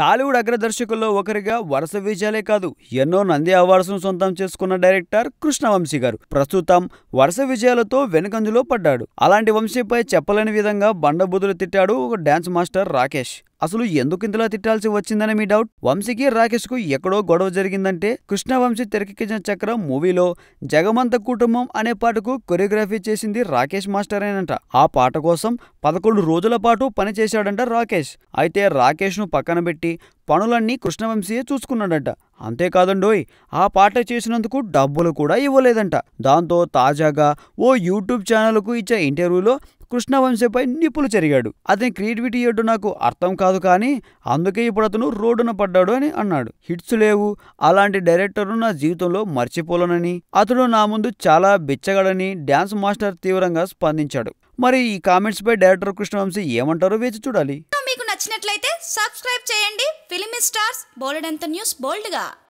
టాలీవుడ్ అగ్రదర్శకుల్లో ఒకరిగా వరుస విజయాలే కాదు ఎన్నో నంది అవార్డ్స్ను సొంతం చేసుకున్న డైరెక్టర్ కృష్ణవంశీ గారు ప్రస్తుతం వరుస విజయాలతో వెనుకంజులో పడ్డాడు అలాంటి వంశీపై చెప్పలేని విధంగా బండబుదులు తిట్టాడు ఒక డ్యాన్స్ మాస్టర్ రాకేష్ అసలు ఎందుకింతలా తిట్టాల్సి వచ్చిందని మీ డౌట్ వంశీకి రాకేష్కు ఎక్కడో గొడవ జరిగిందంటే కృష్ణవంశీ తెరకెక్కించిన చక్రం మూవీలో జగమంత కుటుంబం అనే పాటకు కొరియోగ్రఫీ చేసింది రాకేష్ మాస్టర్ ఏనంట ఆ పాట కోసం పదకొండు రోజుల పాటు పనిచేశాడంట రాకేష్ అయితే రాకేష్ను పక్కన పెట్టి పనులన్నీ కృష్ణవంశీయే చూసుకున్నాడట అంతేకాదండోయ్ ఆ పాట చేసినందుకు డబ్బులు కూడా ఇవ్వలేదంట దాంతో తాజాగా ఓ యూట్యూబ్ ఛానల్కు ఇచ్చే ఇంటర్వ్యూలో కృష్ణవంశపై నిప్పులు చెరిగాడు అతని క్రియేటివిటీ ఏడు నాకు అర్థం కాదు కానీ అందుకే ఇప్పుడు అతను రోడ్డున పడ్డాడు అని అన్నాడు హిట్స్ లేవు అలాంటి డైరెక్టర్ను నా జీవితంలో మర్చిపోలనని అతడు నా ముందు చాలా బిచ్చగాడని డ్యాన్స్ మాస్టర్ తీవ్రంగా స్పందించాడు మరి ఈ కామెంట్స్పై డైరెక్టర్ కృష్ణవంశీ ఏమంటారో వేచి చూడాలి నచ్చినట్లయితే సబ్స్క్రైబ్ చేయండి ఫిలిమి స్టార్స్ బోల్డ్ న్యూస్ బోల్డ్గా